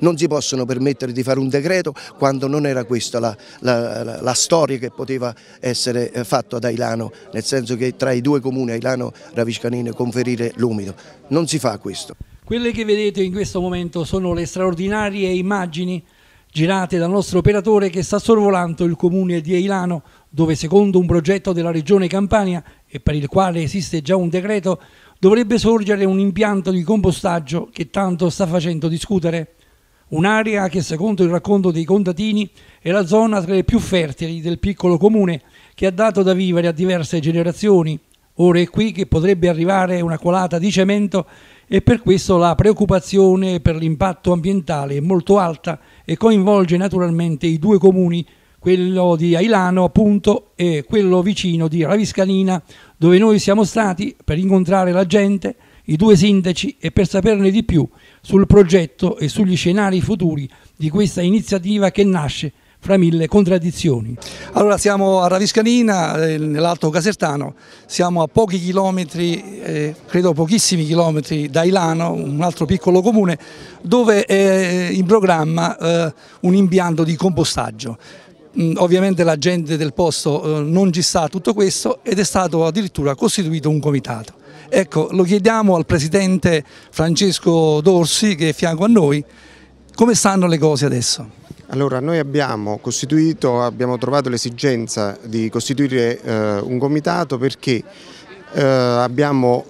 non si possono permettere di fare un decreto quando non era questa la, la, la, la storia che poteva essere eh, fatta ad Ailano, nel senso che tra i due comuni Ailano e Raviscanine conferire l'umido. Non si fa questo. Quelle che vedete in questo momento sono le straordinarie immagini girate dal nostro operatore che sta sorvolando il comune di Ailano, dove secondo un progetto della regione Campania e per il quale esiste già un decreto, dovrebbe sorgere un impianto di compostaggio che tanto sta facendo discutere un'area che secondo il racconto dei contadini è la zona tra le più fertili del piccolo comune che ha dato da vivere a diverse generazioni. Ora è qui che potrebbe arrivare una colata di cemento e per questo la preoccupazione per l'impatto ambientale è molto alta e coinvolge naturalmente i due comuni, quello di Ailano appunto e quello vicino di Raviscanina, dove noi siamo stati per incontrare la gente i due sindaci e per saperne di più sul progetto e sugli scenari futuri di questa iniziativa che nasce fra mille contraddizioni. Allora siamo a Raviscanina, eh, nell'Alto Casertano, siamo a pochi chilometri, eh, credo pochissimi chilometri da Ilano, un altro piccolo comune, dove è eh, in programma eh, un impianto di compostaggio. Mm, ovviamente la gente del posto eh, non ci sa tutto questo ed è stato addirittura costituito un comitato. Ecco, lo chiediamo al Presidente Francesco Dorsi che è fianco a noi, come stanno le cose adesso? Allora, noi abbiamo costituito, abbiamo trovato l'esigenza di costituire eh, un comitato perché eh, abbiamo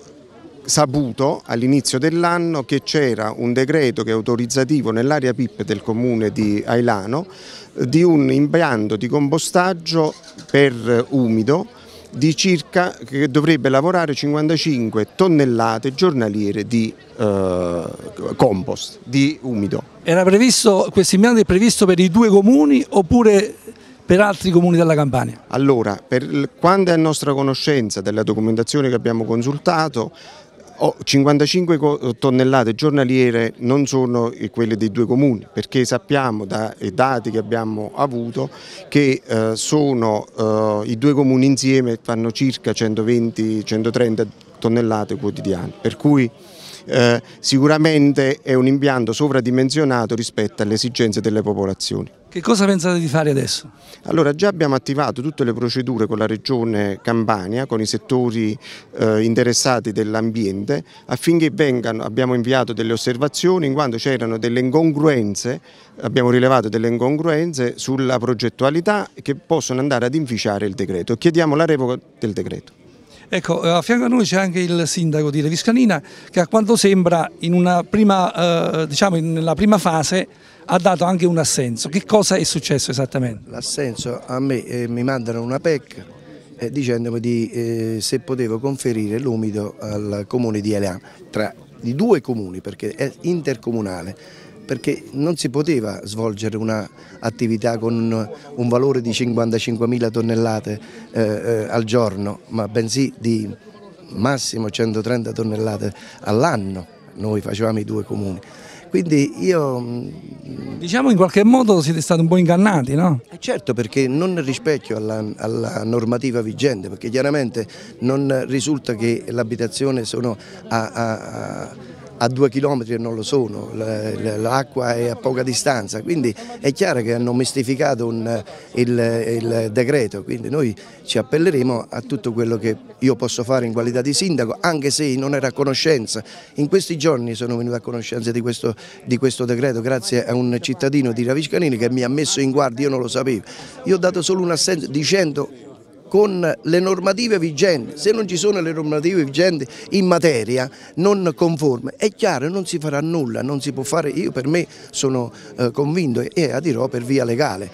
saputo all'inizio dell'anno che c'era un decreto che è autorizzativo nell'area PIP del comune di Ailano di un impianto di compostaggio per eh, umido di circa, che dovrebbe lavorare 55 tonnellate giornaliere di eh, compost, di umido. Era previsto, questo impianto è previsto per i due comuni oppure per altri comuni della Campania? Allora, per quanto è a nostra conoscenza della documentazione che abbiamo consultato, Oh, 55 tonnellate giornaliere non sono eh, quelle dei due comuni perché sappiamo dai dati che abbiamo avuto che eh, sono eh, i due comuni insieme fanno circa 120-130 tonnellate quotidiane per cui eh, sicuramente è un impianto sovradimensionato rispetto alle esigenze delle popolazioni. Che cosa pensate di fare adesso? Allora già abbiamo attivato tutte le procedure con la regione Campania, con i settori eh, interessati dell'ambiente affinché vengano, abbiamo inviato delle osservazioni in quanto c'erano delle incongruenze, abbiamo rilevato delle incongruenze sulla progettualità che possono andare ad inficiare il decreto. Chiediamo la revoca del decreto. Ecco, eh, a fianco a noi c'è anche il sindaco di Reviscanina che a quanto sembra prima, eh, diciamo, nella prima fase ha dato anche un assenso. Che cosa è successo esattamente? L'assenso a me eh, mi mandano una PEC eh, dicendomi di, eh, se potevo conferire l'umido al comune di Eleano, tra i due comuni perché è intercomunale perché non si poteva svolgere un'attività con un valore di 55.000 tonnellate eh, eh, al giorno, ma bensì di massimo 130 tonnellate all'anno, noi facevamo i due comuni. Quindi io... Mm, diciamo in qualche modo siete stati un po' ingannati, no? Eh, certo, perché non rispecchio alla, alla normativa vigente, perché chiaramente non risulta che l'abitazione sono a, a, a a due chilometri e non lo sono, l'acqua è a poca distanza, quindi è chiaro che hanno mistificato un, il, il, decreto, quindi noi ci appelleremo a tutto quello che io posso fare in qualità di sindaco, anche se non era a conoscenza. In questi giorni sono venuto a conoscenza di questo, di questo decreto grazie a un cittadino di Raviscanini che mi ha messo in guardia, io non lo sapevo. Io ho dato solo un assenso dicendo con le normative vigenti, se non ci sono le normative vigenti in materia non conforme, è chiaro non si farà nulla, non si può fare, io per me sono eh, convinto e adirò per via legale,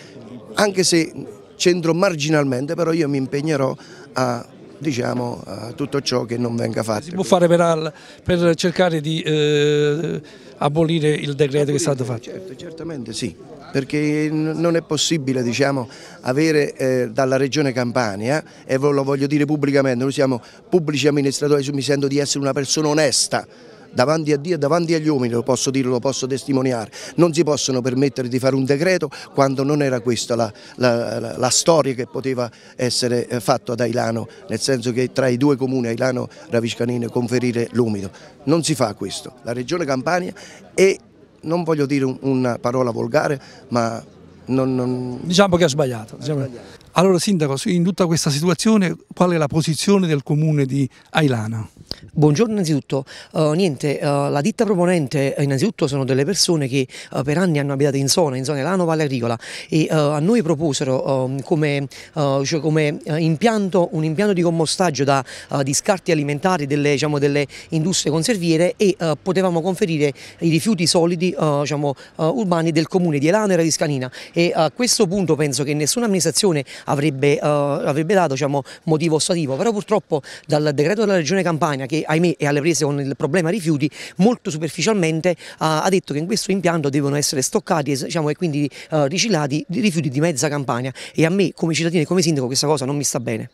anche se centro marginalmente, però io mi impegnerò a diciamo, a tutto ciò che non venga fatto. Si può fare per, al, per cercare di eh, abolire il decreto abolire, che è stato fatto? Certo, certamente sì, perché non è possibile diciamo, avere eh, dalla regione Campania, e lo voglio dire pubblicamente, noi siamo pubblici amministratori, mi sento di essere una persona onesta, davanti a Dio e davanti agli uomini, lo posso dire, lo posso testimoniare, non si possono permettere di fare un decreto quando non era questa la, la, la, la storia che poteva essere eh, fatta ad Ailano, nel senso che tra i due comuni Ailano e Raviscanine conferire l'umido. Non si fa questo, la regione Campania è, non voglio dire una parola volgare, ma non, non... Diciamo che ha sbagliato. Diciamo. sbagliato. Allora Sindaco, in tutta questa situazione qual è la posizione del comune di Ailano? Buongiorno innanzitutto, uh, niente, uh, la ditta proponente eh, innanzitutto sono delle persone che uh, per anni hanno abitato in zona, in zona Lano Valle Agricola e a noi proposero ehm, come, cioè come impianto, un impianto di compostaggio da, di scarti alimentari delle, diciamo, delle industrie conserviere e potevamo conferire i rifiuti solidi diciamo, urbani del comune di Elano e Radiscanina e a questo punto penso che nessuna amministrazione avrebbe, avrebbe dato diciamo, motivo ostativo, però purtroppo dal decreto della Regione Campania che che ahimè è alle prese con il problema rifiuti, molto superficialmente ha detto che in questo impianto devono essere stoccati diciamo, e quindi eh, riciclati rifiuti di mezza campagna e a me come cittadino e come sindaco questa cosa non mi sta bene.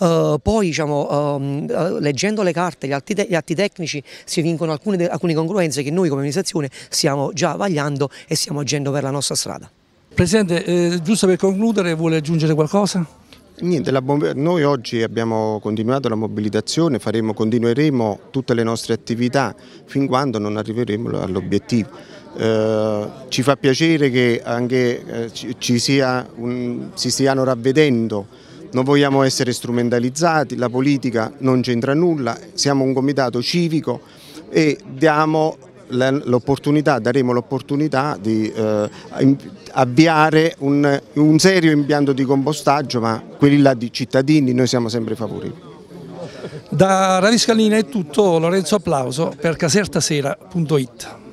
Eh, poi diciamo, ehm, eh, leggendo le carte, gli atti, gli atti tecnici si vincono alcune, alcune congruenze che noi come amministrazione stiamo già vagliando e stiamo agendo per la nostra strada. Presidente, eh, giusto per concludere, vuole aggiungere qualcosa? Niente, noi oggi abbiamo continuato la mobilitazione, faremo, continueremo tutte le nostre attività fin quando non arriveremo all'obiettivo. Eh, ci fa piacere che anche eh, ci sia un, si stiano ravvedendo, non vogliamo essere strumentalizzati, la politica non c'entra nulla, siamo un comitato civico e diamo l'opportunità, daremo l'opportunità di eh, avviare un, un serio impianto di compostaggio, ma quelli là di cittadini noi siamo sempre favoriti. Da Radiscalina è tutto, Lorenzo Applauso per casertasera.it.